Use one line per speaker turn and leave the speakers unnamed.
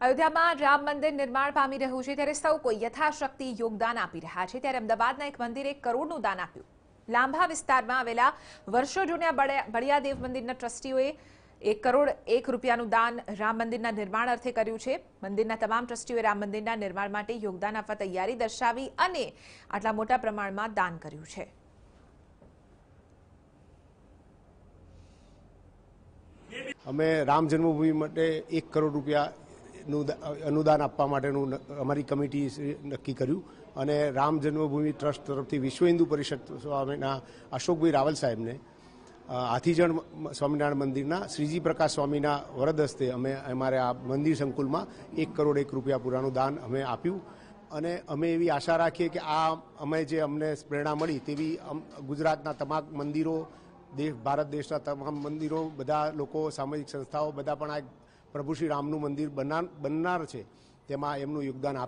અયોધ્યામાં રામ મંદિર નિર્માણ પામી રહ્યું છે ત્યારે સૌ કોઈ યથાશક્તિ યોગદાન આપી રહ્યા છે ત્યારે અમદાવાદના એક મંદિરે એક કરોડનું દાન આપ્યું લાંબા વિસ્તારમાં આવેલા વર્ષો જૂના બળિયાદેવ મંદિરના ટ્રસ્ટીઓએ એક કરોડ એક રૂપિયાનું દાન રામ મંદિરના નિર્માણ અર્થે કર્યું છે મંદિરના તમામ ટ્રસ્ટીઓએ રામ મંદિરના નિર્માણ માટે યોગદાન આપવા તૈયારી દર્શાવી અને આટલા મોટા પ્રમાણમાં દાન કર્યું છે
અમે રામ જન્મભૂમિ માટે એક કરોડ રૂપિયા અનુદાન આપવા માટેનું અમારી કમિટી નક્કી કર્યું અને રામ જન્મભૂમિ ટ્રસ્ટ તરફથી વિશ્વ હિન્દુ પરિષદ સ્વામીના અશોકભાઈ રાવલ સાહેબને હાથીજણ સ્વામિનારાયણ મંદિરના શ્રીજી પ્રકાશ સ્વામીના વરદ હસ્તે અમે અમારે આ મંદિર સંકુલમાં એક કરોડ એક રૂપિયા પૂરાનું દાન અમે આપ્યું અને અમે એવી આશા રાખીએ કે આ અમે જે અમને પ્રેરણા મળી તેવી ગુજરાતના તમામ મંદિરો દેશ ભારત દેશના તમામ મંદિરો બધા લોકો સામાજિક સંસ્થાઓ બધા પણ આ પ્રભુ શ્રી રામનું મંદિર બનનાર છે તેમાં એમનું યોગદાન આપે